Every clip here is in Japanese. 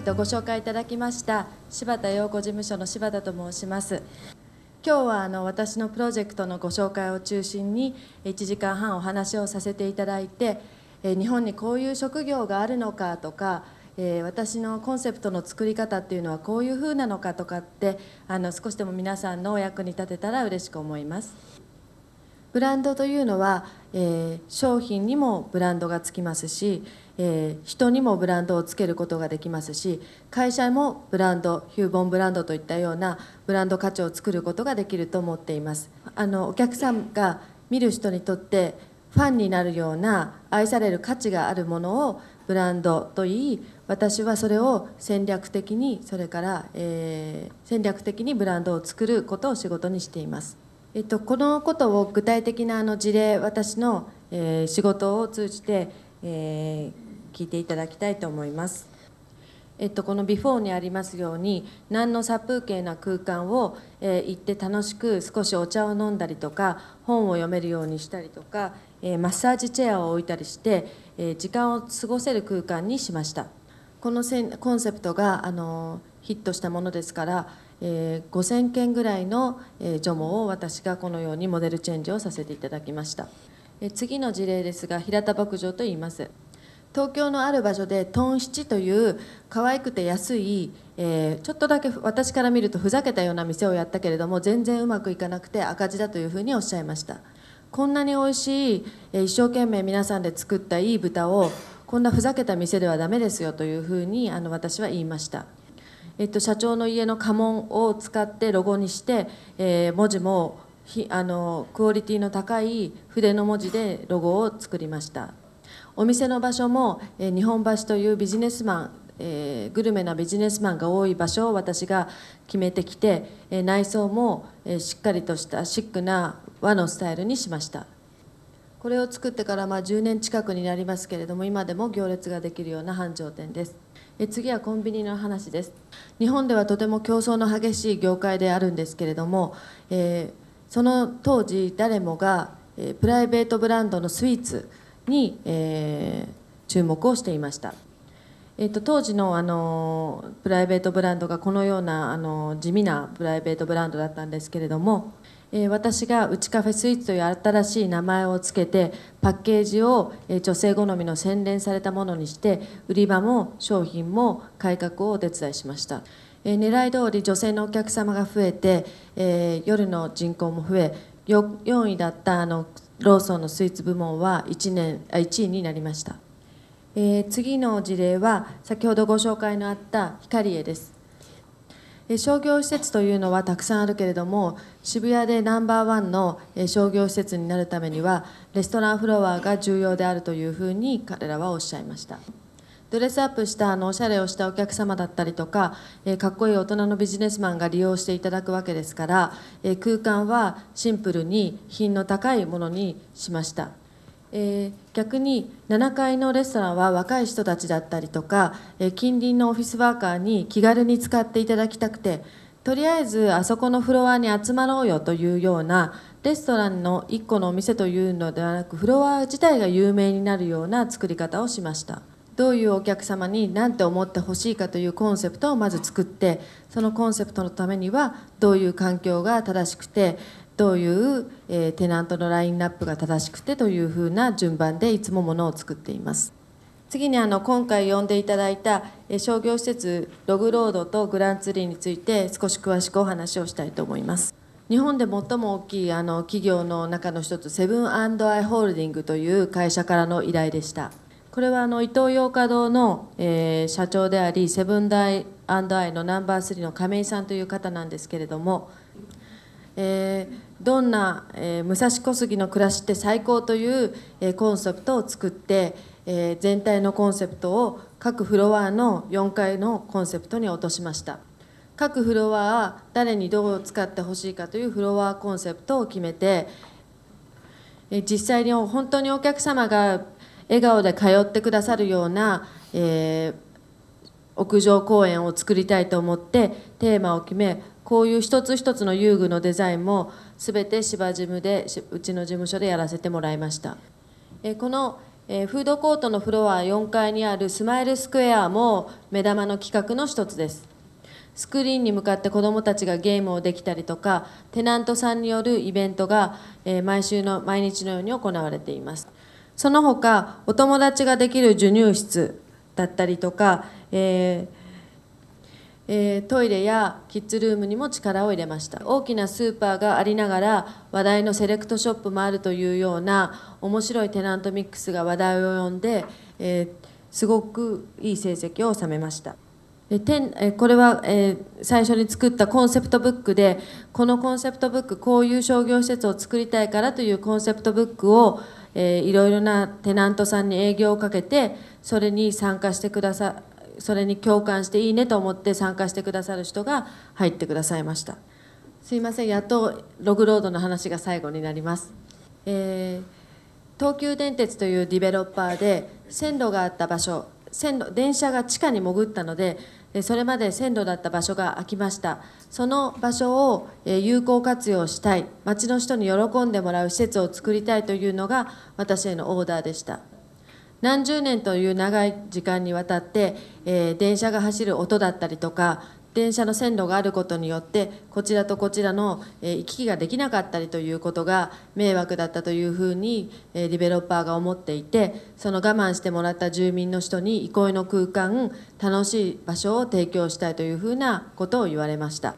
えっと、ご紹介いただきました柴田陽子事務所の柴田と申します今日はあの私のプロジェクトのご紹介を中心に1時間半お話をさせていただいて日本にこういう職業があるのかとか私のコンセプトの作り方っていうのはこういうふうなのかとかってあの少しでも皆さんのお役に立てたら嬉しく思います。ブランドというのは、え商品にもブランドがつきますし、えー、人にもブランドをつけることができますし会社もブランドヒューボンブランドといったようなブランド価値を作ることができると思っていますあのお客さんが見る人にとってファンになるような愛される価値があるものをブランドといい私はそれを戦略的にそれから、えー、戦略的にブランドを作ることを仕事にしています、えっと、このことを具体的なあの事例私の、えー、仕事を通じて、えー、聞いていただきたいと思います。えっと、このビフォーにありますように何の殺風景な空間を、え行って楽しく少しお茶を飲んだりとか本を読めるようにしたりとか、えマッサージチェアを置いたりして、え時間を過ごせる空間にしましたこのせんコンセプトがあのヒットしたものですから、えー、5000件ぐらいの、えー、除毛を私がこのようにモデルチェンジをさせていただきました、えー、次の事例ですが平田牧場と言います東京のある場所でトン七という可愛くて安い、えー、ちょっとだけ私から見るとふざけたような店をやったけれども全然うまくいかなくて赤字だというふうにおっしゃいましたこんなに美味しい、え一生懸命皆さんで作ったいい豚をこんなふざけた店ではダメですよというふうにあの私は言いましたえっと、社長の家の家紋を使ってロゴにして、えー、文字もひあのクオリティの高い筆の文字でロゴを作りましたお店の場所も、え日本橋というビジネスマンえー、グルメなビジネスマンが多い場所を私が決めてきて、えー、内装も、えー、しっかりとしたシックな和のスタイルにしましたこれを作ってからまあ10年近くになりますけれども今でも行列ができるような繁盛店ですえ次はコンビニの話です日本ではとても競争の激しい業界であるんですけれども、えその当時誰もが、えプライベートブランドのスイーツに、えー、注目をしていました。えーと、当時のあのプライベートブランドがこのようなあの地味なプライベートブランドだったんですけれども、えー、私が「うちカフェスイーツ」という新しい名前を付けてパッケージを、えー、女性好みの洗練されたものにして売り場も商品も改革をお手伝いしました。え狙い通り女性のお客様が増えて、えー、夜の人口も増え4位だったあのローソンのスイーツ部門は 1, 年あ1位になりました、えー、次の事例は先ほどご紹介のあった光栄ですえ商業施設というのはたくさんあるけれども渋谷でナンバーワンの商業施設になるためにはレストランフロアが重要であるというふうに彼らはおっしゃいました。ドレスアップしたあのおしゃれをしたお客様だったりとか、えー、かっこいい大人のビジネスマンが利用していただくわけですから、えー、空間はシンプルに品の高いものにしました。えー、逆に7階のレストランは若い人たちだったりとか、え近隣のオフィスワーカーに気軽に使っていただきたくてとりあえずあそこのフロアに集まろうよというようなレストランの1個のお店というのではなくフロア自体が有名になるような作り方をしました。どういうお客様に何て思ってほしいかというコンセプトをまず作ってそのコンセプトのためにはどういう環境が正しくてどういう、えテナントのラインナップが正しくてというふうな順番でいつもものを作っています。次にあの今回呼んでいただいた商業施設ログロードとグランツリーについて少し詳しくお話をしたいと思います。日本で最も大きいあの企業の中の一つセブンアイ・ホールディングという会社からの依頼でした。これはあの伊東洋華堂の、えー、社長でありセブンダイアイのナンバー3の亀井さんという方なんですけれども、えー、どんな、えー、武蔵小杉の暮らしって最高という、えー、コンセプトを作って、えー、全体のコンセプトを各フロアの4階のコンセプトに落としました各フロアは誰にどう使ってほしいかというフロアコンセプトを決めて実際に本当にお客様が笑顔で通ってくださるような、えー、屋上公園を作りたいと思ってテーマを決めこういう一つ一つの遊具のデザインも全て芝ジムでうちの事務所でやらせてもらいました。えー、このえフードコートのフロア4階にあるスマイルスクエアも目玉の企画の一つですスクリーンに向かって子どもたちがゲームをできたりとかテナントさんによるイベントが、え毎週の毎日のように行われていますその他お友達ができる授乳室だったりとか、えーえトイレやキッズルームにも力を入れました大きなスーパーがありながら話題のセレクトショップもあるというような面白いテナントミックスが話題を呼んで、えー、すごくいい成績を収めましたこれは最初に作ったコンセプトブックでこのコンセプトブックこういう商業施設を作りたいからというコンセプトブックをえー、いろいろなテナントさんに営業をかけてそれに参加してくださそれに共感していいねと思って参加してくださる人が入ってくださいましたすいませんやっとログロードの話が最後になります、えー、東急電鉄というディベロッパーで線路があった場所線路電車が地下に潜ったのでそれまで線路だった場所が空きましたその場所を有効活用したい町の人に喜んでもらう施設を作りたいというのが私へのオーダーでした何十年という長い時間にわたって、え電車が走る音だったりとか電車の線路があることによってこちらとこちらの行き来ができなかったりということが迷惑だったというふうにディベロッパーが思っていてその我慢してもらった住民の人に憩いの空間楽しい場所を提供したいというふうなことを言われました。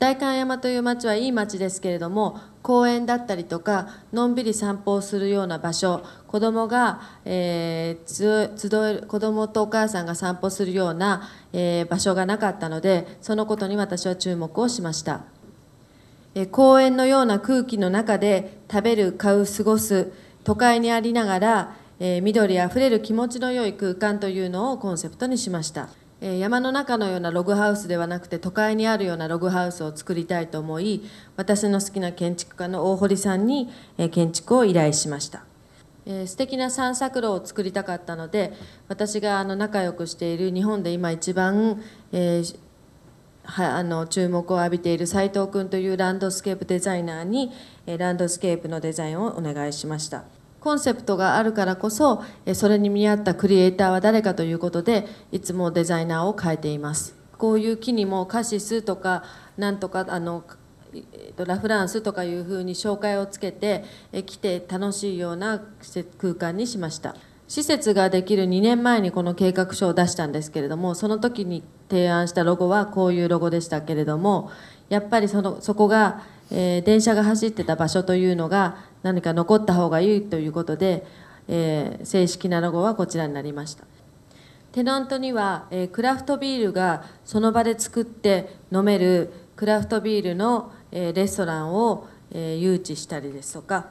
代官山という町はいい町ですけれども公園だったりとかのんびり散歩をするような場所子供が、えー、集える子供とお母さんが散歩するような、えー、場所がなかったのでそのことに私は注目をしました、えー、公園のような空気の中で食べる買う過ごす都会にありながら、えー、緑あふれる気持ちの良い空間というのをコンセプトにしました山の中のようなログハウスではなくて都会にあるようなログハウスを作りたいと思い私の好きな建築家の大堀さんに建築を依頼しました素敵な散策路を作りたかったので私が仲良くしている日本で今一番、えー、あの注目を浴びている斉藤君というランドスケープデザイナーにランドスケープのデザインをお願いしました。コンセプトがあるからこそそれに見合ったクリエイターは誰かということでいつもデザイナーを変えていますこういう木にもカシスとかなんとかあのラ・フランスとかいうふうに紹介をつけて来て楽しいような空間にしました施設ができる2年前にこの計画書を出したんですけれどもその時に提案したロゴはこういうロゴでしたけれどもやっぱりそのそこが、電車が走ってた場所というのが何か残った方がいいということで、えー、正式なロゴはこちらになりましたテナントには、えー、クラフトビールがその場で作って飲めるクラフトビールの、えー、レストランを、え誘致したりですとか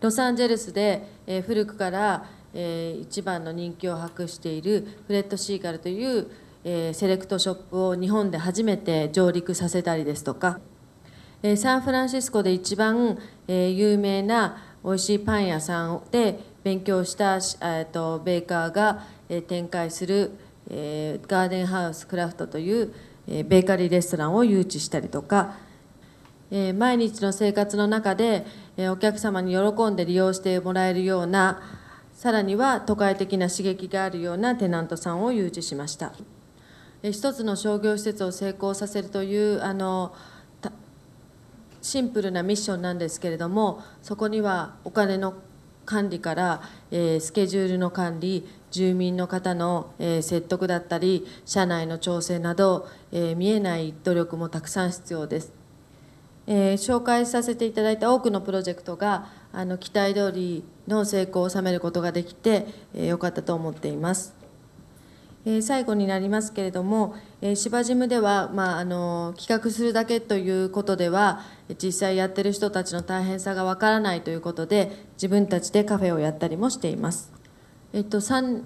ロサンゼルスで、え古くから、え一番の人気を博しているフレッド・シーガルという、えセレクトショップを日本で初めて上陸させたりですとかえサンフランシスコで一番、え有名な美味しいパン屋さんで勉強したえとベーカーが展開する、えガーデンハウスクラフトという、えベーカリーレストランを誘致したりとか、え毎日の生活の中で、えお客様に喜んで利用してもらえるようなさらには都会的な刺激があるようなテナントさんを誘致しました。一つの商業施設を成功させるというあのシンプルなミッションなんですけれどもそこにはお金の管理から、えー、スケジュールの管理住民の方の、えー、説得だったり社内の調整など、えー、見えない努力もたくさん必要です、え紹介させていただいた多くのプロジェクトがあの期待通りの成功を収めることができて、えー、よかったと思っていますえー、最後になりますけれども、えー、芝ジムでは、まあ、あの企画するだけということでは実際やってる人たちの大変さがわからないということで自分たちでカフェをやったりもしています。えっと、3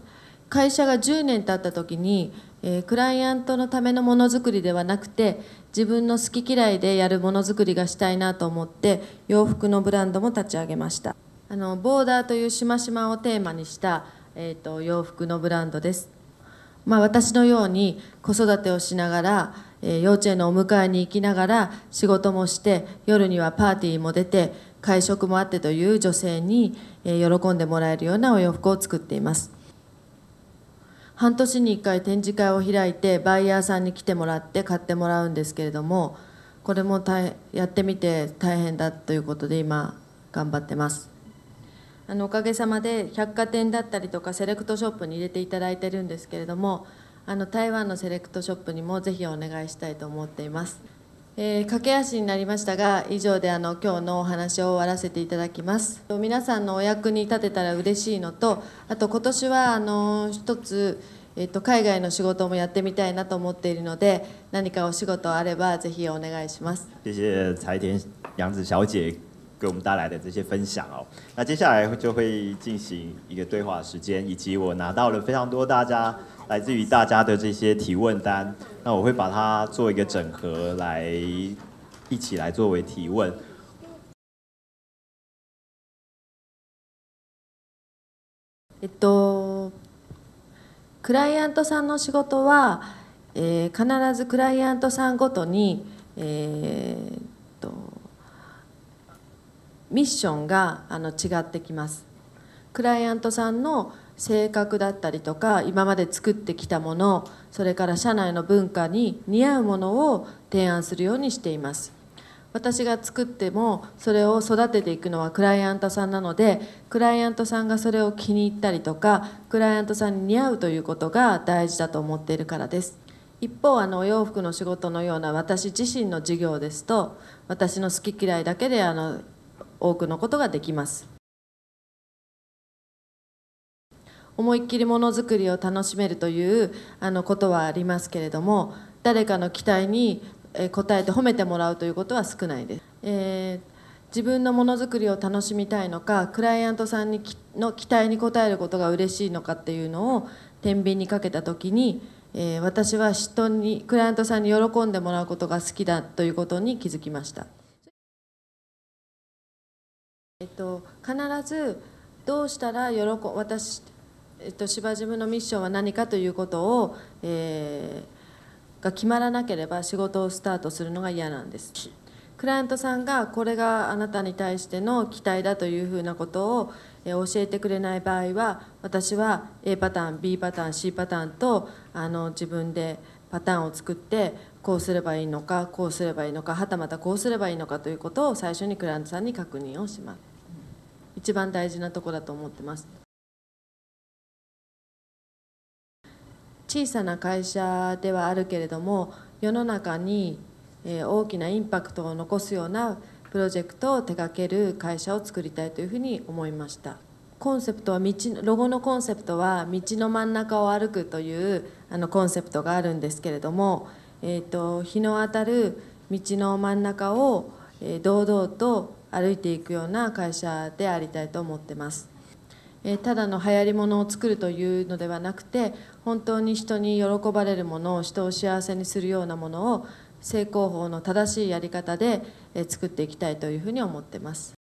会社が10年経った時に、えー、クライアントのためのものづくりではなくて自分の好き嫌いでやるものづくりがしたいなと思って洋服のブランドも立ち上げましたあのボーダーというしましまをテーマにした、えーと洋服のブランドですまあ、私のように子育てをしながら、えー、幼稚園のお迎えに行きながら仕事もして夜にはパーティーも出て会食もあってという女性に、えー、喜んでもらえるようなお洋服を作っています半年に1回展示会を開いてバイヤーさんに来てもらって買ってもらうんですけれどもこれもやってみて大変だということで今頑張ってますあのおかげさまで百貨店だったりとかセレクトショップに入れていただいてるんですけれどもあの台湾のセレクトショップにもぜひお願いしたいと思っています、えー、駆け足になりましたが以上であの今日のお話を終わらせていただきます皆さんのお役に立てたら嬉しいのとあと今年はあの一つえっと、海外の仕事もやってみたいなと思っているので何かお仕事あればぜひお願いします。谢谢给我们带来的这些分享哦，那接下来就会进行一个对话时间，以及我拿到了非常多大家来自于大家的这些提问单，那我会把它做一个整合来一起来作为提问。えっと、クライアントさんの仕事は必ずクライアントさんごとに。ミッションがあの違ってきますクライアントさんの性格だったりとか今まで作ってきたものそれから社内の文化に似合うものを提案するようにしています私が作ってもそれを育てていくのはクライアントさんなのでクライアントさんがそれを気に入ったりとかクライアントさんに似合うということが大事だと思っているからです一方あのお洋服の仕事のような私自身の事業ですと私の好き嫌いだけであの多くのことができます思いっきりものづくりを楽しめるというあのことはありますけれども誰かの期待に応えて褒めてもらうということは少ないです、えー、自分のものづくりを楽しみたいのかクライアントさんにの期待に応えることが嬉しいのかっていうのを天秤にかけた時に、えー、私は人にクライアントさんに喜んでもらうことが好きだということに気づきました。えっと、必ずどうしたら喜私、えっと、芝ジムのミッションは何かということを、えー、が決まらなければ仕事をスタートするのが嫌なんですクライアントさんがこれがあなたに対しての期待だというふうなことを、えー、教えてくれない場合は私は A パターン B パターン C パターンとあの自分でパターンを作ってこうすればいいのかこうすればいいのかはたまたこうすればいいのかということを最初にクライアントさんに確認をします。一番大事なとこだと思ってます小さな会社ではあるけれども世の中に大きなインパクトを残すようなプロジェクトを手掛ける会社を作りたいというふうに思いましたコンセプトは道ロゴのコンセプトは「道の真ん中を歩く」というあのコンセプトがあるんですけれども、えーと、日の当たる道の真ん中を堂々と歩いていくような会社でありたいと思ってます。えただの流行りものを作るというのではなくて本当に人に喜ばれるものを人を幸せにするようなものを成功法の正しいやり方で、え作っていきたいというふうに思ってます。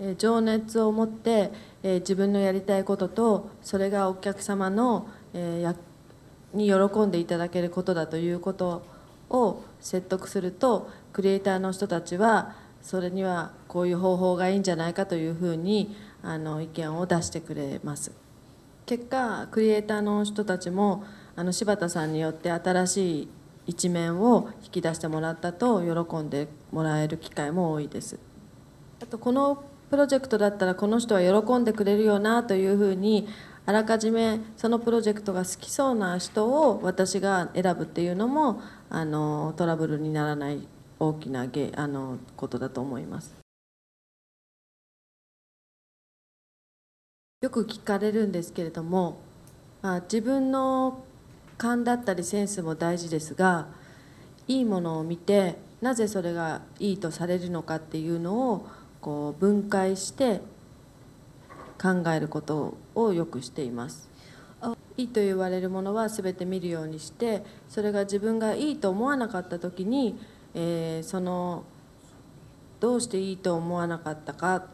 え情熱を持って、え自分のやりたいこととそれがお客様の、えに喜んでいただけることだということを説得するとクリエイターの人たちはそれにはこういう方法がいいんじゃないかというふうにあの意見を出してくれます結果クリエイターの人たちもあの柴田さんによって新しい一面を引き出してもらったと喜んでもらえる機会も多いですあとこのプロジェクトだったらこの人は喜んでくれるよなというふうにあらかじめそのプロジェクトが好きそうな人を私が選ぶっていうのもあのトラブルにならない大きなあのことだと思います。よく聞かれるんですけれども、まあ、自分の勘だったりセンスも大事ですがいいものを見てなぜそれがいいとされるのかっていうのをこう分解して考えることをよくしています。いいと言われるものは全て見るようにしてそれが自分がいいと思わなかった時に、えー、そのどうしていいと思わなかったか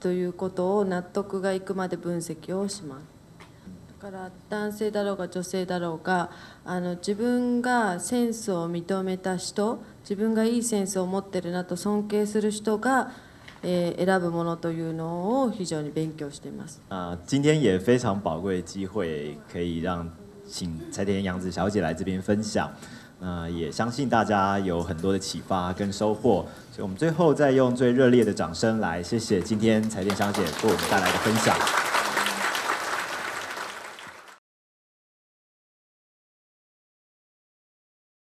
ということを納得がいくまで分析をします。だから男性だろうが女性だろうがあの自分がセンスを認めた人自分がいいセンスを持ってるなと尊敬する人が啊，今天也非常宝贵的机会，可以让请财田洋子小姐来这边分享。那也相信大家有很多的启发跟收获，所以我们最后再用最热烈的掌声来谢谢今天财田小姐为我们带来的分享。